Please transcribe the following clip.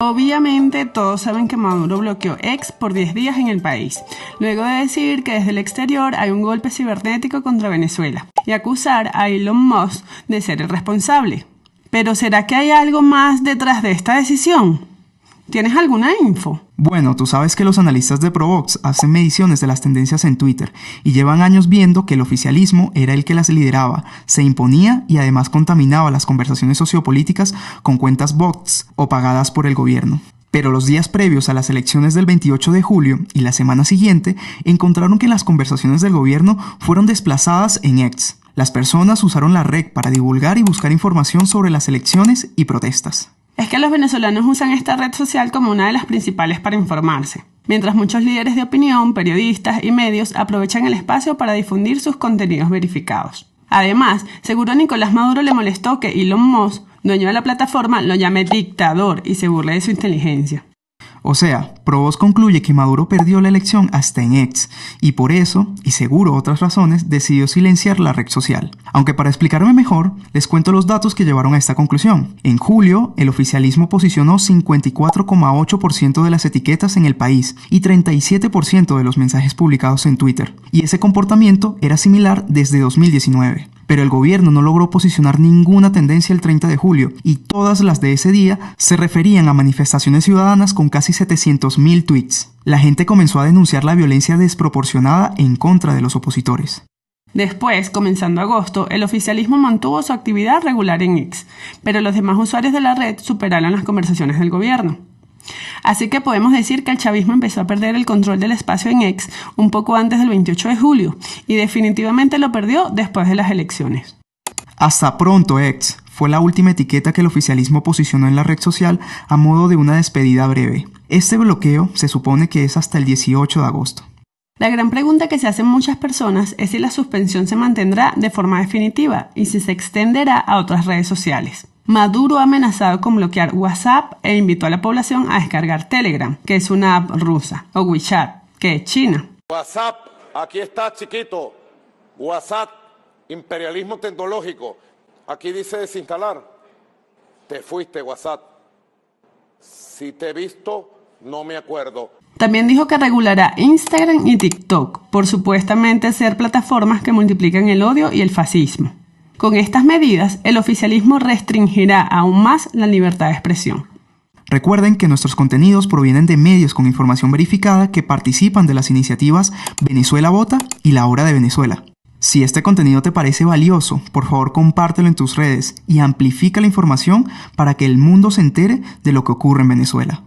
Obviamente todos saben que Maduro bloqueó X por 10 días en el país, luego de decir que desde el exterior hay un golpe cibernético contra Venezuela y acusar a Elon Musk de ser el responsable. Pero ¿será que hay algo más detrás de esta decisión? ¿Tienes alguna info? Bueno, tú sabes que los analistas de Provox hacen mediciones de las tendencias en Twitter y llevan años viendo que el oficialismo era el que las lideraba, se imponía y además contaminaba las conversaciones sociopolíticas con cuentas bots o pagadas por el gobierno. Pero los días previos a las elecciones del 28 de julio y la semana siguiente encontraron que las conversaciones del gobierno fueron desplazadas en X. Las personas usaron la red para divulgar y buscar información sobre las elecciones y protestas es que los venezolanos usan esta red social como una de las principales para informarse, mientras muchos líderes de opinión, periodistas y medios aprovechan el espacio para difundir sus contenidos verificados. Además, seguro Nicolás Maduro le molestó que Elon Musk, dueño de la plataforma, lo llame dictador y se burle de su inteligencia. O sea, Provost concluye que Maduro perdió la elección hasta en X y por eso, y seguro otras razones, decidió silenciar la red social. Aunque para explicarme mejor, les cuento los datos que llevaron a esta conclusión. En julio, el oficialismo posicionó 54,8% de las etiquetas en el país y 37% de los mensajes publicados en Twitter. Y ese comportamiento era similar desde 2019 pero el gobierno no logró posicionar ninguna tendencia el 30 de julio y todas las de ese día se referían a manifestaciones ciudadanas con casi 700.000 tweets. La gente comenzó a denunciar la violencia desproporcionada en contra de los opositores. Después, comenzando agosto, el oficialismo mantuvo su actividad regular en X, pero los demás usuarios de la red superaron las conversaciones del gobierno. Así que podemos decir que el chavismo empezó a perder el control del espacio en X un poco antes del 28 de julio y definitivamente lo perdió después de las elecciones. Hasta pronto, X fue la última etiqueta que el oficialismo posicionó en la red social a modo de una despedida breve. Este bloqueo se supone que es hasta el 18 de agosto. La gran pregunta que se hacen muchas personas es si la suspensión se mantendrá de forma definitiva y si se extenderá a otras redes sociales. Maduro ha amenazado con bloquear WhatsApp e invitó a la población a descargar Telegram, que es una app rusa, o WeChat, que es China. WhatsApp, aquí está chiquito. WhatsApp, imperialismo tecnológico. Aquí dice desinstalar. Te fuiste, WhatsApp. Si te he visto, no me acuerdo. También dijo que regulará Instagram y TikTok por supuestamente ser plataformas que multiplican el odio y el fascismo. Con estas medidas, el oficialismo restringirá aún más la libertad de expresión. Recuerden que nuestros contenidos provienen de medios con información verificada que participan de las iniciativas Venezuela Vota y La Hora de Venezuela. Si este contenido te parece valioso, por favor compártelo en tus redes y amplifica la información para que el mundo se entere de lo que ocurre en Venezuela.